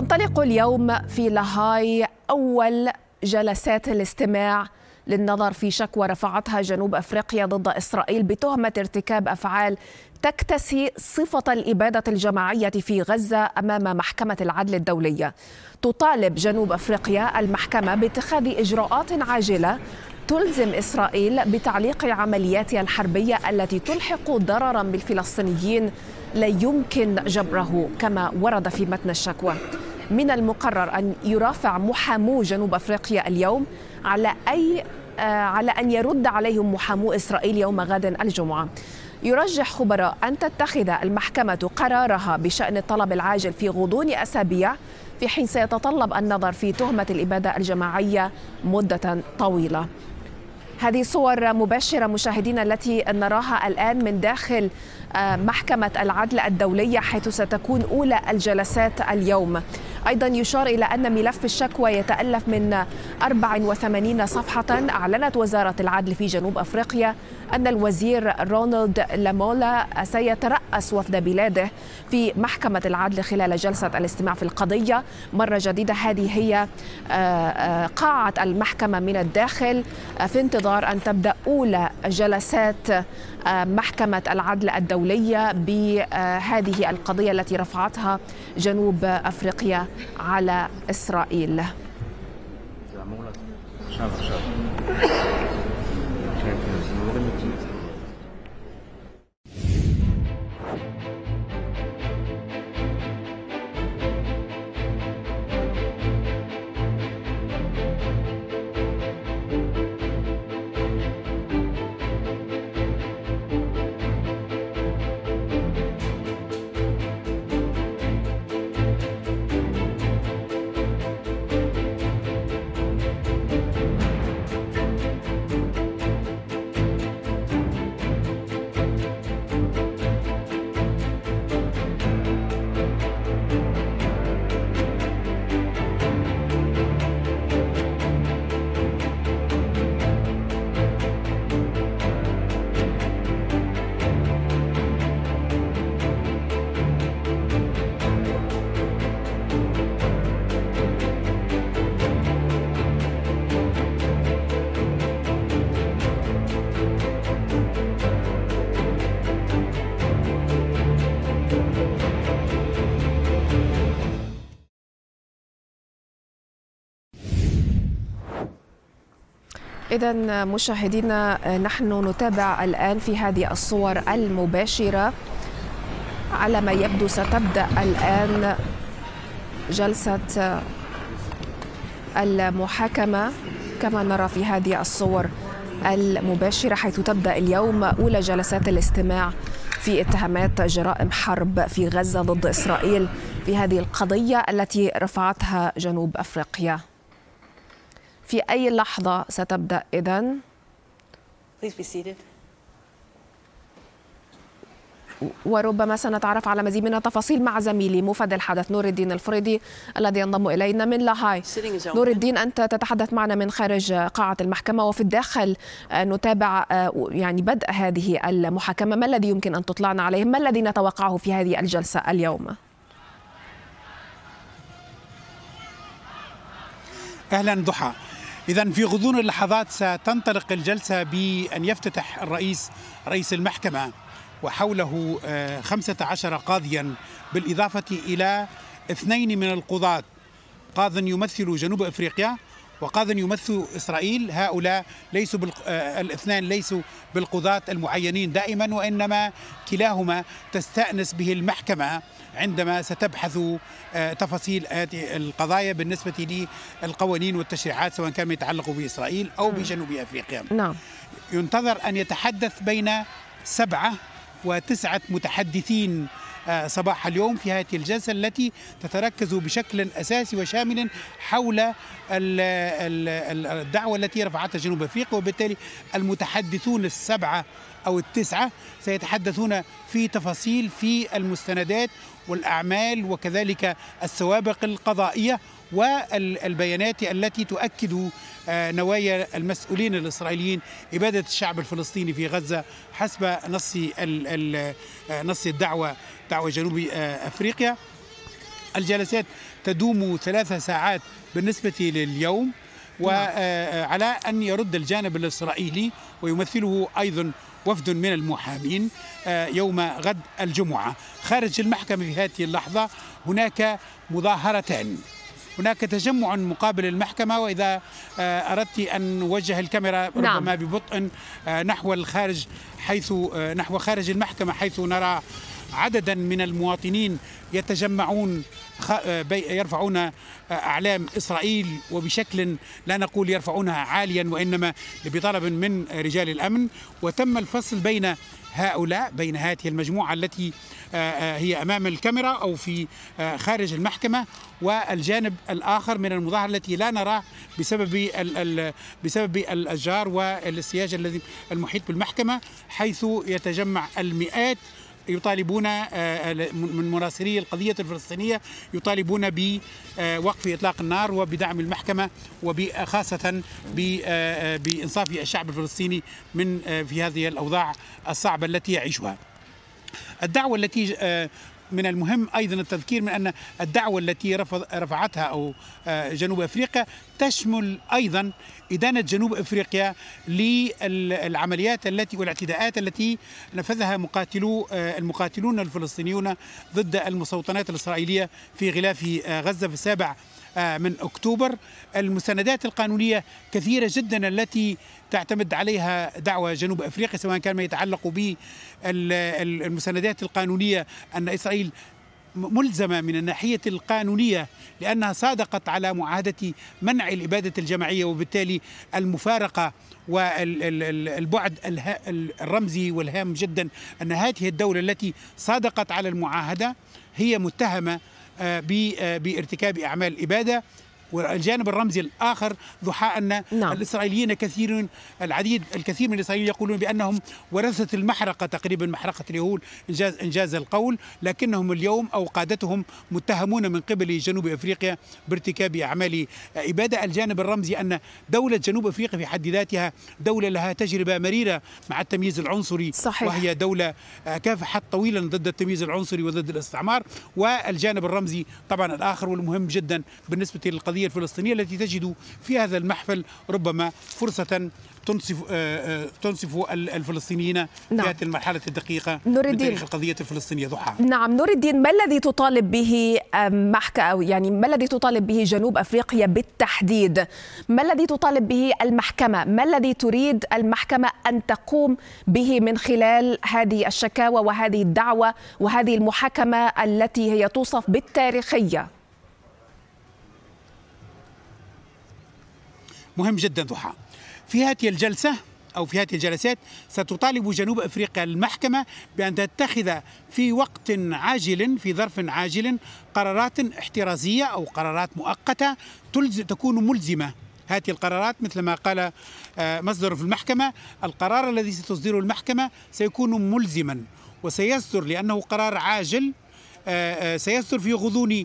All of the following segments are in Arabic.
تنطلق اليوم في لاهاي أول جلسات الاستماع للنظر في شكوى رفعتها جنوب افريقيا ضد اسرائيل بتهمه ارتكاب افعال تكتسي صفه الاباده الجماعيه في غزه امام محكمه العدل الدوليه. تطالب جنوب افريقيا المحكمه باتخاذ اجراءات عاجله تلزم اسرائيل بتعليق عملياتها الحربيه التي تلحق ضررا بالفلسطينيين لا يمكن جبره كما ورد في متن الشكوى من المقرر أن يرافع محامو جنوب أفريقيا اليوم على أي آه، على أن يرد عليهم محامو إسرائيل يوم غد الجمعة يرجح خبراء أن تتخذ المحكمة قرارها بشأن الطلب العاجل في غضون أسابيع في حين سيتطلب النظر في تهمة الإبادة الجماعية مدة طويلة هذه صور مباشرة مشاهدينا التي نراها الآن من داخل محكمة العدل الدولية حيث ستكون أولى الجلسات اليوم أيضا يشار إلى أن ملف الشكوى يتألف من 84 صفحة أعلنت وزارة العدل في جنوب أفريقيا أن الوزير رونالد لامولا سيترأس وفد بلاده في محكمة العدل خلال جلسة الاستماع في القضية مرة جديدة هذه هي آه، آه، قاعة المحكمة من الداخل آه، في انتظار أن تبدأ أولى جلسات محكمة العدل الدولية بهذه القضية التي رفعتها جنوب أفريقيا على إسرائيل. إذا مشاهدينا نحن نتابع الآن في هذه الصور المباشرة على ما يبدو ستبدأ الآن جلسة المحاكمة كما نرى في هذه الصور المباشرة حيث تبدأ اليوم أولى جلسات الاستماع في اتهامات جرائم حرب في غزة ضد إسرائيل في هذه القضية التي رفعتها جنوب أفريقيا في أي لحظة ستبدأ إذا؟ وربما سنتعرف على مزيد من التفاصيل مع زميلي مفد الحدث نور الدين الفريدي الذي ينضم الينا من لاهاي نور الدين انت تتحدث معنا من خارج قاعه المحكمه وفي الداخل آه، نتابع آه، يعني بدء هذه المحاكمه ما الذي يمكن ان تطلعنا عليه ما الذي نتوقعه في هذه الجلسه اليوم اهلا ضحى إذا في غضون اللحظات ستنطلق الجلسة بأن يفتتح الرئيس رئيس المحكمة وحوله 15 آه، قاضيا بالإضافة إلى اثنين من القضاة قاض يمثل جنوب أفريقيا وقاض يمثل إسرائيل هؤلاء ليسوا آه، الاثنان ليسوا بالقضاة المعينين دائما وإنما كلاهما تستأنس به المحكمة عندما ستبحث آه، تفاصيل هذه القضايا بالنسبة للقوانين والتشريعات سواء كان يتعلق بإسرائيل أو بجنوب أفريقيا نعم. ينتظر أن يتحدث بين سبعة وتسعة متحدثين صباح اليوم في هذه الجلسة التي تتركز بشكل أساسي وشامل حول الدعوة التي رفعتها جنوب أفريقيا وبالتالي المتحدثون السبعة أو التسعة سيتحدثون في تفاصيل في المستندات والأعمال وكذلك السوابق القضائية والبيانات التي تؤكد آه، نوايا المسؤولين الإسرائيليين إبادة الشعب الفلسطيني في غزة حسب نص آه، نص الدعوة دعوة جنوب آه، أفريقيا الجلسات تدوم ثلاث ساعات بالنسبة لليوم وعلى نعم. أن يرد الجانب الإسرائيلي ويمثله أيضا وفد من المحامين يوم غد الجمعة خارج المحكمة في هذه اللحظة هناك مظاهرتان هناك تجمع مقابل المحكمة وإذا آه، أردت أن نوجه الكاميرا نعم. ربما ببطء آه، نحو الخارج حيث آه، نحو خارج المحكمة حيث نرى عددا من المواطنين يتجمعون آه، يرفعون آه، أعلام إسرائيل وبشكل لا نقول يرفعونها عاليا وإنما بطلب من رجال الأمن وتم الفصل بين هؤلاء بين هذه المجموعة التي آه، هي أمام الكاميرا أو في خارج المحكمة والجانب الآخر من المظاهرة التي لا نراه بسبب بسبب الأشجار والاستياج الذي المحيط بالمحكمة حيث يتجمع المئات يطالبون آه، من مراسلي القضية الفلسطينية يطالبون بوقف إطلاق النار وبدعم المحكمة وخاصة آه، آه، بإنصاف الشعب الفلسطيني من في هذه الأوضاع الصعبة التي يعيشها الدعوة التي من المهم ايضا التذكير من ان الدعوه التي رفض رفعتها او آه، جنوب افريقيا تشمل ايضا ادانه جنوب افريقيا للعمليات التي والاعتداءات التي نفذها مقاتلو آه، المقاتلون الفلسطينيون ضد المستوطنات الاسرائيليه في غلاف آه، غزه في السابع آه، من أكتوبر المساندات القانونية كثيرة جدا التي تعتمد عليها دعوة جنوب أفريقيا سواء كان ما يتعلق بالمساندات القانونية أن إسرائيل ملزمة من الناحية القانونية لأنها صادقت على معاهدة منع الإبادة الجماعية وبالتالي المفارقة والبعد الرمزي والهام جدا أن هذه الدولة التي صادقت على المعاهدة هي متهمة آه، آه، بارتكاب أعمال اباده والجانب الرمزي الاخر ضحى ان نعم. الاسرائيليين كثير العديد الكثير من الاسرائيليين يقولون بانهم ورثه المحرقه تقريبا محرقه اليهود انجاز انجاز القول لكنهم اليوم او قادتهم متهمون من قبل جنوب افريقيا بارتكاب اعمال اباده الجانب الرمزي ان دوله جنوب افريقيا في حد ذاتها دوله لها تجربه مريره مع التمييز العنصري صحيح. وهي دوله كافحت طويلا ضد التمييز العنصري وضد الاستعمار والجانب الرمزي طبعا الاخر والمهم جدا بالنسبه للقضيه القضية الفلسطينية التي تجد في هذا المحفل ربما فرصة تنصف آه، آه، تنصف الفلسطينيين نعم. في هذه المرحلة الدقيقة نور الدين. من تاريخ القضية الفلسطينية ضحى نعم نور الدين ما الذي تطالب به آه، محك أو يعني ما الذي تطالب به جنوب أفريقيا بالتحديد ما الذي تطالب به المحكمة ما الذي تريد المحكمة أن تقوم به من خلال هذه الشكاوى وهذه الدعوة وهذه المحاكمة التي هي توصف بالتاريخية مهم جدا ضحى في هذه الجلسة أو في هذه الجلسات ستطالب جنوب أفريقيا المحكمة بأن تتخذ في وقت عاجل في ظرف عاجل قرارات احترازية أو قرارات مؤقتة تكون ملزمة هذه القرارات مثل ما قال آه، مصدر في المحكمة القرار الذي ستصدره المحكمة سيكون ملزما وسيصدر لأنه قرار عاجل آه، آه، سيصدر في غضون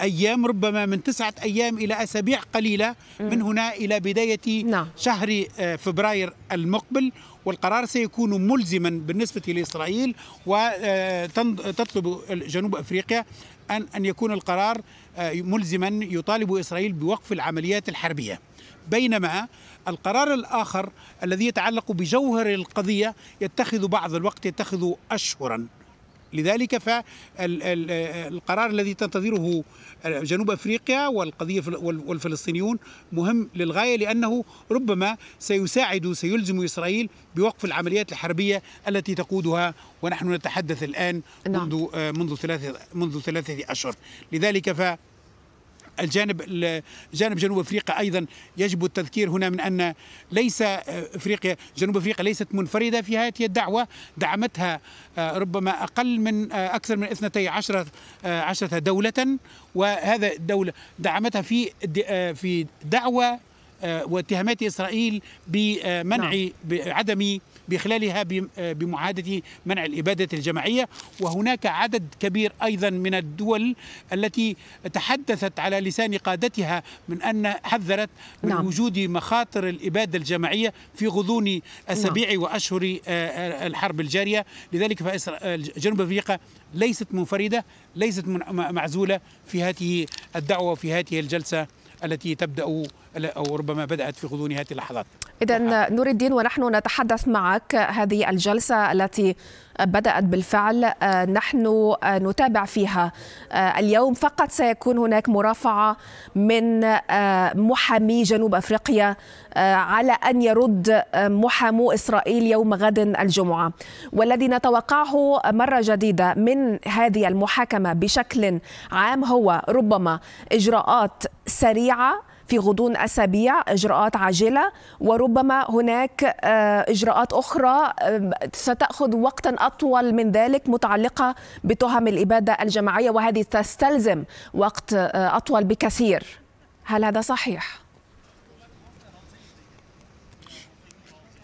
أيام ربما من تسعة أيام إلى أسابيع قليلة من هنا إلى بداية نعم. شهر آه، فبراير المقبل والقرار سيكون ملزما بالنسبة لإسرائيل وتطلب آه، جنوب أفريقيا أن أن يكون القرار آه، ملزما يطالب إسرائيل بوقف العمليات الحربية بينما القرار الآخر الذي يتعلق بجوهر القضية يتخذ بعض الوقت يتخذ أشهرا لذلك فالقرار الذي تنتظره جنوب افريقيا والقضيه والفلسطينيون مهم للغايه لانه ربما سيساعد سيلزم اسرائيل بوقف العمليات الحربيه التي تقودها ونحن نتحدث الان نعم. منذ آه، منذ ثلاثه منذ ثلاثه اشهر لذلك ف الجانب جانب جنوب افريقيا ايضا يجب التذكير هنا من ان ليس آه، افريقيا جنوب افريقيا ليست منفرده في هذه الدعوه دعمتها آه، ربما اقل من آه، اكثر من 12 عشرة دوله وهذا الدوله دعمتها في في دعوه واتهامات اسرائيل بمنع نعم. بعدم بخلالها آه، بمعاهدة منع الإبادة الجماعية وهناك عدد كبير أيضا من الدول التي تحدثت على لسان قادتها من أن حذرت من نعم. وجود مخاطر الإبادة الجماعية في غضون أسابيع نعم. وأشهر آه، آه، الحرب الجارية لذلك جنوب أفريقيا ليست منفردة ليست معزولة في هذه الدعوة في هذه الجلسة التي تبدأ أو ربما بدأت في غضون هذه اللحظات إذا آه. نور الدين ونحن نتحدث معك هذه الجلسة التي بدأت بالفعل آه، نحن آه، نتابع فيها اليوم فقط سيكون هناك مرافعة من محامي جنوب أفريقيا على أن يرد محامو إسرائيل يوم غد الجمعة والذي نتوقعه مرة جديدة من هذه المحاكمة بشكل عام هو ربما إجراءات سريعة في غضون أسابيع إجراءات عاجلة وربما هناك آه، إجراءات أخرى آه، ستأخذ وقتا أطول من ذلك متعلقة بتهم الإبادة الجماعية وهذه تستلزم وقت آه، أطول بكثير هل هذا صحيح؟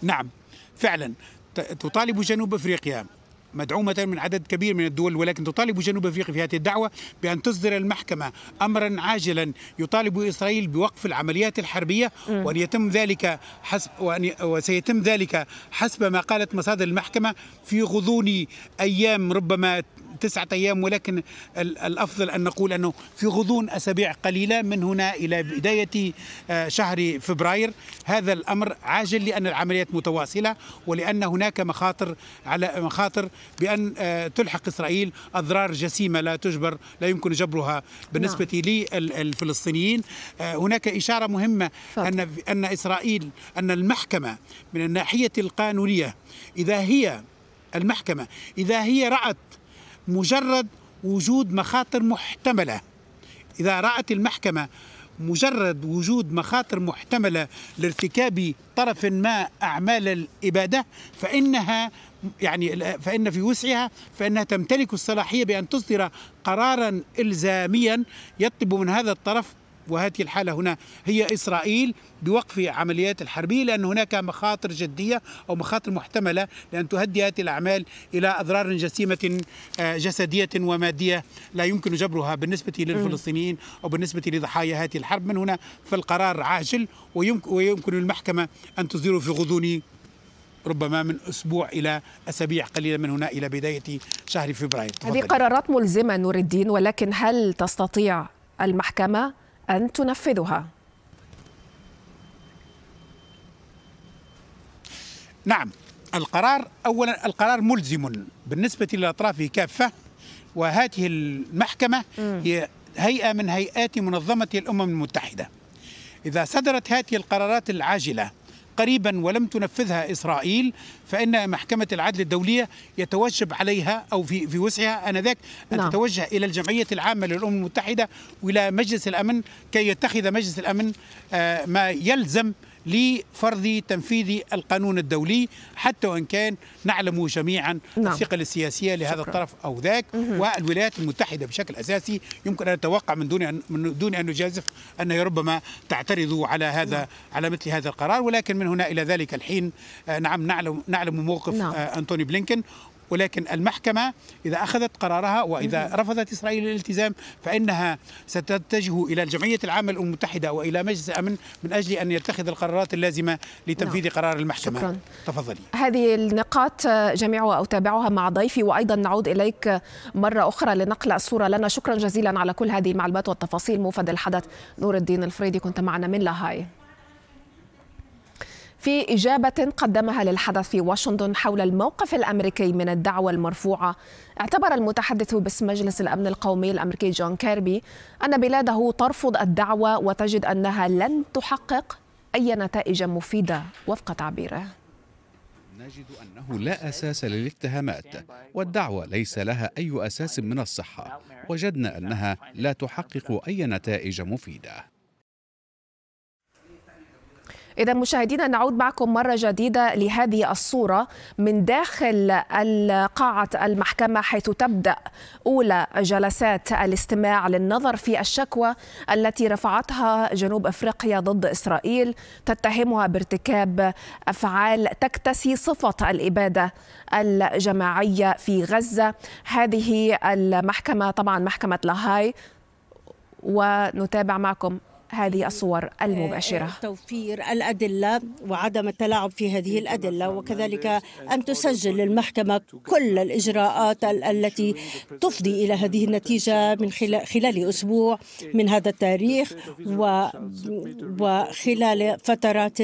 نعم فعلا تطالب جنوب افريقيا مدعومة من عدد كبير من الدول ولكن تطالب جنوب أفريقيا في هذه الدعوة بأن تصدر المحكمة أمرا عاجلا يطالب إسرائيل بوقف العمليات الحربية وأن يتم ذلك حسب وأن وسيتم ذلك حسب ما قالت مصادر المحكمة في غضون أيام ربما تسعة أيام ولكن الأفضل أن نقول أنه في غضون أسابيع قليلة من هنا إلى بداية آه، شهر فبراير هذا الأمر عاجل لأن العمليات متواصلة ولأن هناك مخاطر على مخاطر بأن آه، تلحق إسرائيل أضرار جسيمة لا تجبر لا يمكن جبرها بالنسبة نعم. للفلسطينيين آه، هناك إشارة مهمة أن أن إسرائيل أن المحكمة من الناحية القانونية إذا هي المحكمة إذا هي رأت مجرد وجود مخاطر محتمله اذا رات المحكمه مجرد وجود مخاطر محتمله لارتكاب طرف ما اعمال الاباده فانها يعني فان في وسعها فانها تمتلك الصلاحيه بان تصدر قرارا الزاميا يطلب من هذا الطرف وهذه الحالة هنا هي إسرائيل بوقف عمليات الحربية لأن هناك مخاطر جدية أو مخاطر محتملة لأن تهدي هذه الأعمال إلى أضرار جسيمة آه، جسدية ومادية لا يمكن جبرها بالنسبة للفلسطينيين أو بالنسبة لضحايا هذه الحرب من هنا فالقرار عاجل ويمكن المحكمة أن تصدره في غضون ربما من اسبوع الى اسابيع قليله من هنا الى بدايه شهر فبراير هذه قرارات ملزمه نور الدين ولكن هل تستطيع المحكمه أن تنفذها نعم القرار أولا القرار ملزم بالنسبة للأطراف كافة وهذه المحكمة هي هيئة من هيئات منظمة الأمم المتحدة إذا صدرت هذه القرارات العاجلة قريبا ولم تنفذها إسرائيل فإن محكمة العدل الدولية يتوجب عليها أو في, في وسعها آنذاك أن نعم. تتوجه إلى الجمعية العامة للأمم المتحدة وإلى مجلس الأمن كي يتخذ مجلس الأمن آه، ما يلزم لفرض تنفيذ القانون الدولي حتى وان كان نعلم جميعا نعم. الثقل السياسيه لهذا شكرا. الطرف او ذاك مهم. والولايات المتحده بشكل اساسي يمكن ان نتوقع من دون ان من دون ان نجازف انها ربما تعترض على هذا نعم. على مثل هذا القرار ولكن من هنا الى ذلك الحين آه، نعم نعلم نعلم موقف نعم. آه، انتوني بلينكن ولكن المحكمة إذا أخذت قرارها وإذا رفضت إسرائيل الالتزام فإنها ستتجه إلى الجمعية العامة الأمم المتحدة وإلى مجلس الأمن من أجل أن يتخذ القرارات اللازمة لتنفيذ نعم. قرار المحكمة شكرا. تفضلي هذه النقاط جميعها أتابعها مع ضيفي وأيضا نعود إليك مرة أخرى لنقل الصورة لنا شكرا جزيلا على كل هذه المعلومات والتفاصيل موفد الحدث نور الدين الفريدي كنت معنا من لاهاي في إجابة قدمها للحدث في واشنطن حول الموقف الأمريكي من الدعوة المرفوعة اعتبر المتحدث باسم مجلس الأمن القومي الأمريكي جون كيربي أن بلاده ترفض الدعوة وتجد أنها لن تحقق أي نتائج مفيدة وفق تعبيره نجد أنه لا أساس للاتهامات والدعوة ليس لها أي أساس من الصحة وجدنا أنها لا تحقق أي نتائج مفيدة إذا مشاهدينا نعود معكم مرة جديدة لهذه الصورة من داخل قاعة المحكمة حيث تبدأ أولى جلسات الاستماع للنظر في الشكوى التي رفعتها جنوب أفريقيا ضد إسرائيل تتهمها بارتكاب أفعال تكتسي صفة الإبادة الجماعية في غزة هذه المحكمة طبعا محكمة لاهاي ونتابع معكم هذه الصور المباشرة آه، توفير الأدلة وعدم التلاعب في هذه الأدلة وكذلك أن تسجل للمحكمة كل الإجراءات التي تفضي إلى هذه النتيجة من خلال, خلال أسبوع من هذا التاريخ وخلال فترات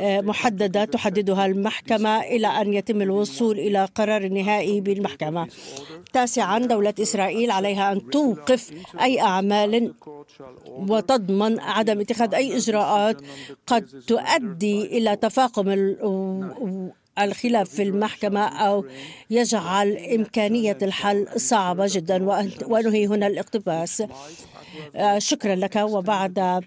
آه، محددة تحددها المحكمة إلى أن يتم الوصول إلى قرار نهائي بالمحكمة تاسعا دولة إسرائيل عليها أن توقف أي أعمال وتضمن عدم اتخاذ أي إجراءات قد تؤدي إلى تفاقم الخلاف في المحكمة أو يجعل إمكانية الحل صعبة جدا وأنهي هنا الاقتباس آه، شكرا لك وبعد آه،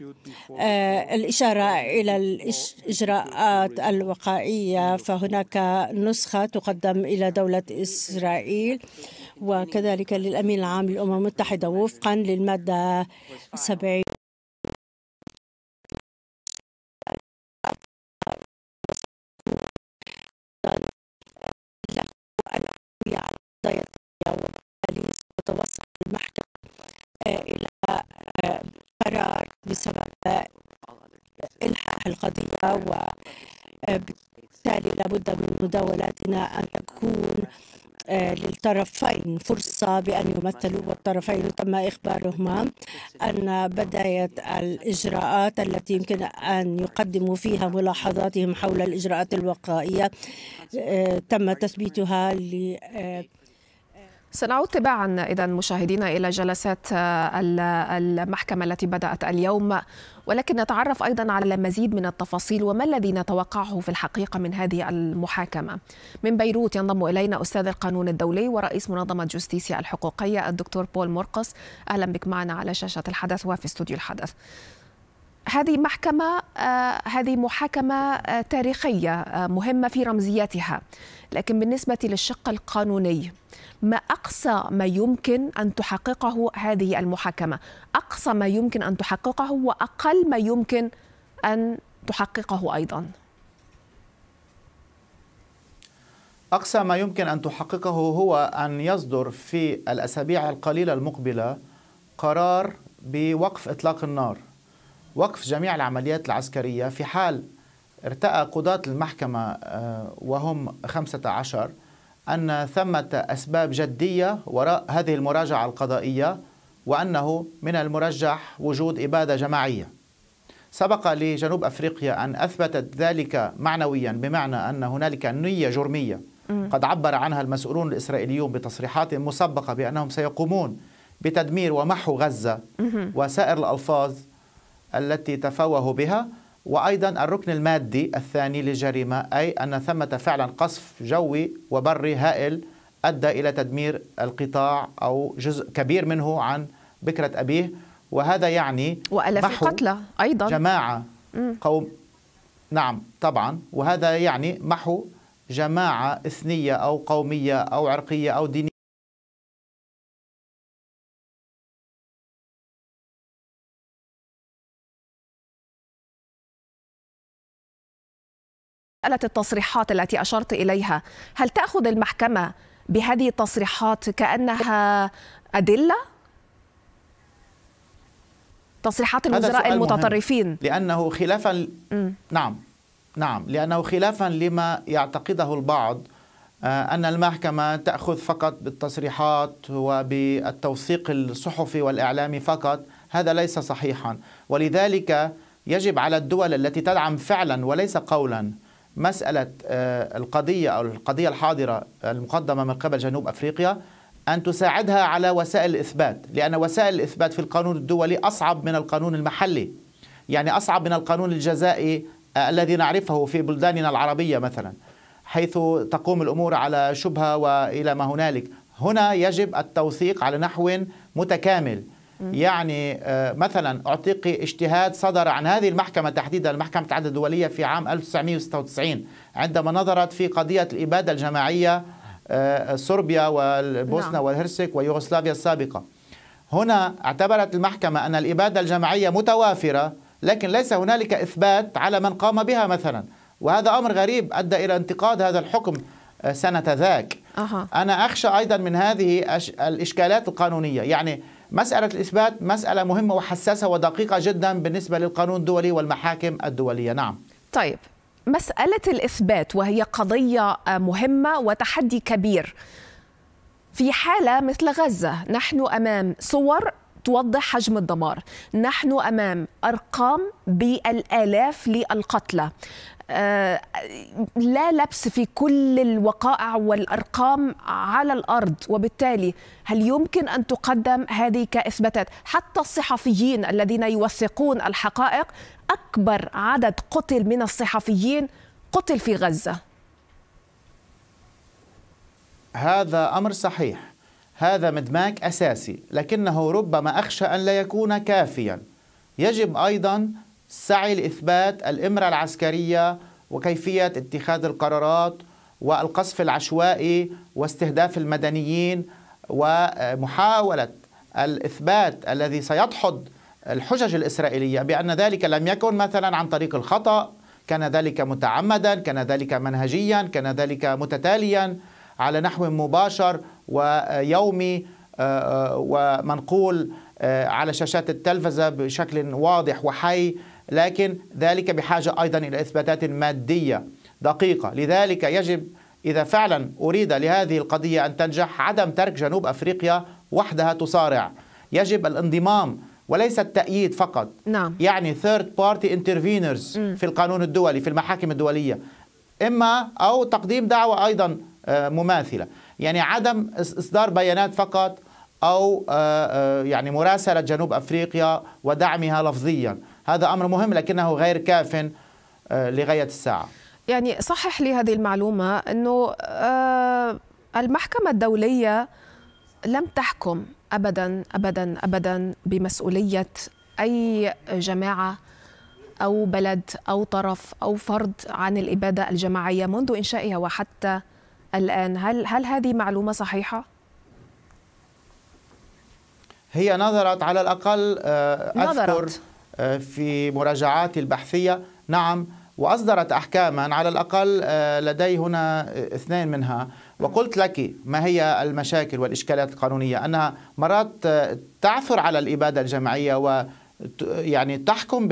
الإشارة إلى الإجراءات الوقائية فهناك نسخة تقدم إلى دولة إسرائيل وكذلك للأمين العام للأمم المتحدة وفقا للمادة 70 بسبب إلحاح القضية وبالتالي آه، لابد من مداولاتنا أن تكون آه، للطرفين فرصة بأن يمثلوا والطرفين تم إخبارهما أن بداية الإجراءات التي يمكن أن يقدموا فيها ملاحظاتهم حول الإجراءات الوقائية آه، تم تثبيتها ل سنعود تباعا اذا مشاهدينا الى جلسات آه، المحكمه التي بدات اليوم ولكن نتعرف ايضا على مزيد من التفاصيل وما الذي نتوقعه في الحقيقه من هذه المحاكمه. من بيروت ينضم الينا استاذ القانون الدولي ورئيس منظمه جوستيسيا الحقوقيه الدكتور بول مرقص اهلا بك معنا على شاشه الحدث وفي استوديو الحدث. هذه محكمة آه، هذه محاكمة آه، تاريخية آه، مهمة في رمزياتها لكن بالنسبة للشق القانوني ما أقصى ما يمكن أن تحققه هذه المحاكمة أقصى ما يمكن أن تحققه وأقل ما يمكن أن تحققه أيضا أقصى ما يمكن أن تحققه هو أن يصدر في الأسابيع القليلة المقبلة قرار بوقف إطلاق النار وقف جميع العمليات العسكرية في حال ارتأى قضاة المحكمة آه، وهم 15 أن ثمة أسباب جدية وراء هذه المراجعة القضائية وأنه من المرجح وجود إبادة جماعية سبق لجنوب أفريقيا أن أثبتت ذلك معنويا بمعنى أن هنالك نية جرمية قد عبر عنها المسؤولون الإسرائيليون بتصريحات مسبقة بأنهم سيقومون بتدمير ومحو غزة وسائر الألفاظ التي تفوه بها وأيضا الركن المادي الثاني للجريمة أي أن ثمة فعلا قصف جوي وبري هائل أدى إلى تدمير القطاع أو جزء كبير منه عن بكرة أبيه وهذا يعني وألاف القتلى أيضا جماعة م. قوم نعم طبعا وهذا يعني محو جماعة إثنية أو قومية أو عرقية أو دينية مسألة التصريحات التي أشرت إليها هل تأخذ المحكمة بهذه التصريحات كأنها أدلة؟ تصريحات الوزراء المتطرفين لأنه خلافا نعم نعم لأنه خلافا لما يعتقده البعض آه، أن المحكمة تأخذ فقط بالتصريحات وبالتوثيق الصحفي والإعلامي فقط هذا ليس صحيحا ولذلك يجب على الدول التي تدعم فعلا وليس قولا مسألة آه، القضية أو القضية الحاضرة آه، المقدمة من قبل جنوب أفريقيا أن تساعدها على وسائل الإثبات لأن وسائل الإثبات في القانون الدولي أصعب من القانون المحلي يعني أصعب من القانون الجزائي آه، الذي نعرفه في بلداننا العربية مثلا حيث تقوم الأمور على شبهة وإلى ما هنالك هنا يجب التوثيق على نحو متكامل يعني آه، مثلا أعطيقي اجتهاد صدر عن هذه المحكمة تحديدا المحكمة العدل الدولية في عام 1996 عندما نظرت في قضية الإبادة الجماعية آه، صربيا والبوسنة نعم. والهرسك ويوغوسلافيا السابقة هنا اعتبرت المحكمة أن الإبادة الجماعية متوافرة لكن ليس هنالك إثبات على من قام بها مثلا وهذا أمر غريب أدى إلى انتقاد هذا الحكم آه، سنة ذاك أه. أنا أخشى أيضا من هذه الإشكالات القانونية يعني مسألة الإثبات مسألة مهمة وحساسة ودقيقة جدا بالنسبة للقانون الدولي والمحاكم الدولية نعم طيب مسألة الإثبات وهي قضية مهمة وتحدي كبير في حالة مثل غزة نحن أمام صور توضح حجم الدمار نحن أمام أرقام بالآلاف للقتلى آه، لا لبس في كل الوقائع والارقام على الارض وبالتالي هل يمكن ان تقدم هذه كاثباتات حتى الصحفيين الذين يوثقون الحقائق اكبر عدد قتل من الصحفيين قتل في غزه هذا امر صحيح هذا مدماك اساسي لكنه ربما اخشى ان لا يكون كافيا يجب ايضا سعي لإثبات الإمرة العسكرية وكيفية اتخاذ القرارات والقصف العشوائي واستهداف المدنيين ومحاولة الإثبات الذي سيدحض الحجج الإسرائيلية بأن ذلك لم يكن مثلا عن طريق الخطأ كان ذلك متعمدا كان ذلك منهجيا كان ذلك متتاليا على نحو مباشر ويومي آه، آه، ومنقول آه، على شاشات التلفزة بشكل واضح وحي لكن ذلك بحاجة أيضا إلى إثباتات مادية دقيقة لذلك يجب إذا فعلا أريد لهذه القضية أن تنجح عدم ترك جنوب أفريقيا وحدها تصارع يجب الانضمام وليس التأييد فقط نعم. يعني third party انترفينرز م. في القانون الدولي في المحاكم الدولية إما أو تقديم دعوة أيضا آه، مماثلة يعني عدم إصدار بيانات فقط أو آه، آه، يعني مراسلة جنوب أفريقيا ودعمها لفظيا هذا أمر مهم لكنه غير كاف آه، لغاية الساعة يعني صحح لي هذه المعلومة أنه آه، المحكمة الدولية لم تحكم أبدا أبدا أبدا بمسؤولية أي جماعة أو بلد أو طرف أو فرد عن الإبادة الجماعية منذ إنشائها وحتى الآن هل, هل هذه معلومة صحيحة؟ هي نظرت على الأقل آه، أذكر نظرت آه، في مراجعاتي البحثية نعم وأصدرت أحكاما على الأقل آه، لدي هنا آه، اثنين منها وقلت لك ما هي المشاكل والإشكالات القانونية أنها مرات تعثر على الإبادة الجماعية و يعني تحكم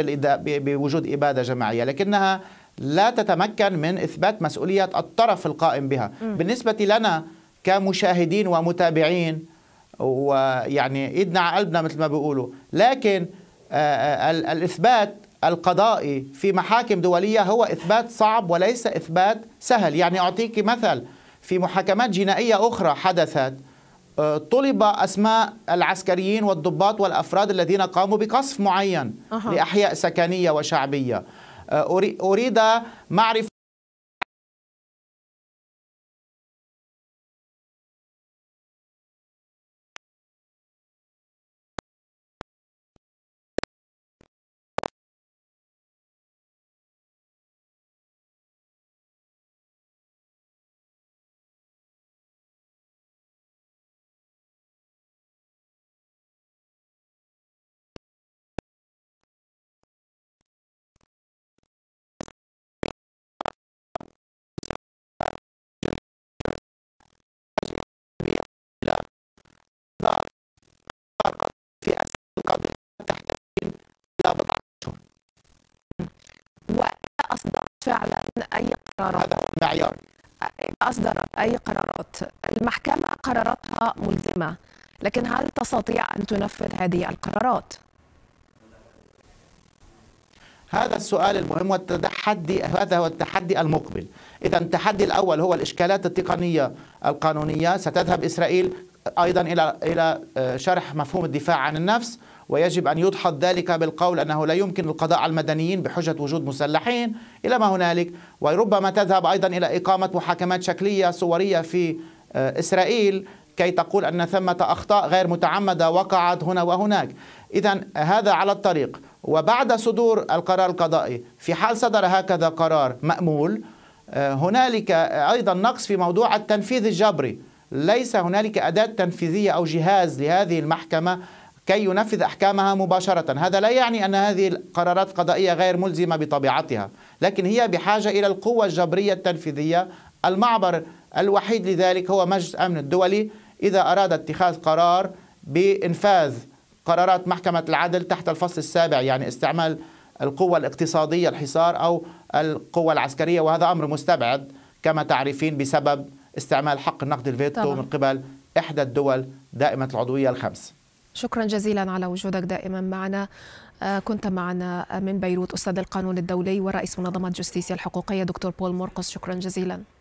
بوجود إبادة جماعية لكنها لا تتمكن من إثبات مسؤولية الطرف القائم بها بالنسبة لنا كمشاهدين ومتابعين ويعني إيدنا على قلبنا مثل ما بيقولوا لكن آه، آه، الإثبات القضائي في محاكم دولية هو إثبات صعب وليس إثبات سهل يعني أعطيك مثل في محاكمات جنائية أخرى حدثت آه، طلب أسماء العسكريين والضباط والأفراد الذين قاموا بقصف معين لأحياء سكنية وشعبية أريد معرفة في أسئلة مقابلة تحتوي إلى بضعة أشهر وإذا أصدرت فعلا أي قرارات هذا هو المعيار أصدرت أي قرارات المحكمة قراراتها ملزمة لكن هل تستطيع أن تنفذ هذه القرارات؟ هذا السؤال المهم والتحدي هذا هو التحدي المقبل إذا التحدي الأول هو الإشكالات التقنية القانونية ستذهب إسرائيل أيضا إلى إلى آه، شرح مفهوم الدفاع عن النفس ويجب أن يدحض ذلك بالقول أنه لا يمكن القضاء على المدنيين بحجة وجود مسلحين إلى ما هنالك وربما تذهب أيضا إلى إقامة محاكمات شكلية صورية في آه، إسرائيل كي تقول أن ثمة أخطاء غير متعمدة وقعت هنا وهناك إذا هذا على الطريق وبعد صدور القرار القضائي في حال صدر هكذا قرار مأمول آه، هنالك أيضا نقص في موضوع التنفيذ الجبري ليس هنالك أداة تنفيذية أو جهاز لهذه المحكمة كي ينفذ أحكامها مباشرة هذا لا يعني أن هذه القرارات قضائية غير ملزمة بطبيعتها لكن هي بحاجة إلى القوة الجبرية التنفيذية المعبر الوحيد لذلك هو مجلس أمن الدولي إذا أراد اتخاذ قرار بإنفاذ قرارات محكمة العدل تحت الفصل السابع يعني استعمال القوة الاقتصادية الحصار أو القوة العسكرية وهذا أمر مستبعد كما تعرفين بسبب استعمال حق النقد الفيتو طبعا. من قبل إحدى الدول دائمة العضوية الخمس شكرا جزيلا على وجودك دائما معنا آه، كنت معنا من بيروت أستاذ القانون الدولي ورئيس منظمة جستيسيا الحقوقية دكتور بول مرقص شكرا جزيلا